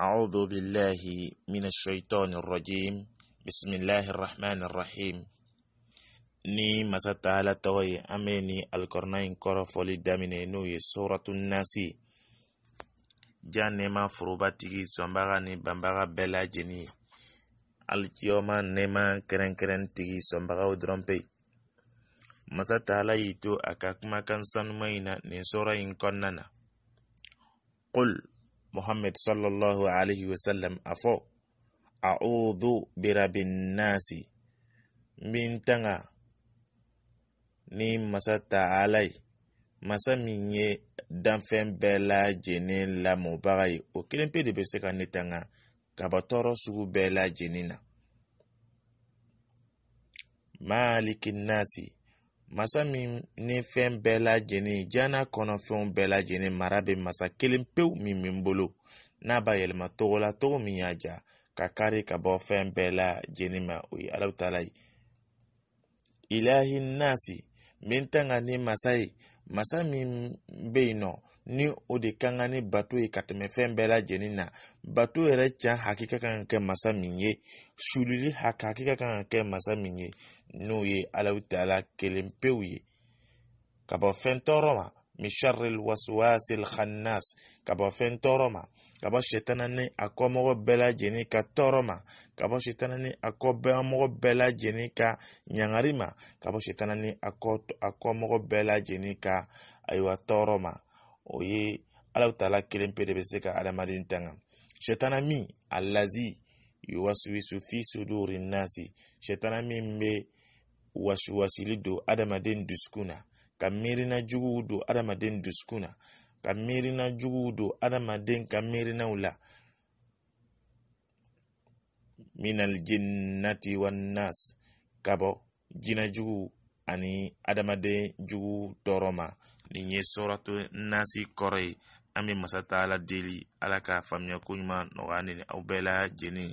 أعوذ بالله من الشيطان الرجيم بسم الله الرحمن الرحيم ni masa taala tɔgɔ ye an bɛ ni alikɔrɔna kɔrɔfɔli daminɛ n'o ye soratu nasi ja nɛma forobatigi sɔnbaga ni banbaga bɛɛ lajɛlen ye alikiyɔma nɛma kɛrɛnkɛrɛntigi sɔnbagaw dɔrɔn pe masa taala y'i to a ka kumakan sanuman na nin sɔrɔ na Muhammad sallallahu alayhi wasallam afo a'udhu birabin nasi min ni masa ta'alai masa min ye danfɛn bɛɛ lajɛlen lamɔbaga ye o kelen pe de be se ka ne tanga kaba tɔɔrɔ sugu bɛɛ lajɛlen na maliki nasi masa min ni fɛn bɛɛ lajɛlen diɲɛ n'a kɔnɔfɛnw bɛɛ lajɛlen mara be masa kelen pewu min bɛ bolo n'a b'a yɛlɛma togola togo min y'a diya ka kari ka bɔ fɛn bɛɛ lajɛlen ma o ye alahu taala ye ilahi nasi min tanga ni masa ye masa min be yen nɔ ni o de kan ka ni bato ye ka tɛmɛ fɛn bɛɛ lajɛlen na bato yɛrɛ can hakika kan ka kɛ masa min ye sulili hakika kan ka kɛ masa min ye n'o ye alahu taala kelen pewu ye ka bɔ fɛn tɔɔrɔ ma misharil waswasil khannas ka bɔ fɛn tɔɔrɔ ma ka bɔ sitana ni a kɔmɔgɔ bɛɛ lajɛlen ka tɔɔrɔ ma ka bɔ sitana ni a kɔmɔgɔ bɛɛ lajɛlen ka ɲangari ma ka bɔ sitana ni a kɔmɔgɔ bɛɛ lajɛlen ka ayiwa tɔɔrɔ ma o ye alaw taala kelen pe de bɛ se ka adamaden tanga sɛtana min a lazi yuwasiwisu fi suduri nasi sɛtana min bɛ wasiwasili don adamaden dusukun ka miirina juguw don adamaden dusukun ka miirina juguw don adamaden ka miirinaw la minal jinnati wannas ka jinajuguw ani adamaden jugu tɔɔrɔ ma nin ye sɔrɔto nasi kɔrɔ ye an bɛ masa taa ala deli ala ka faamuya koɲuman nɔgɔya ni aw bɛɛ lajɛlen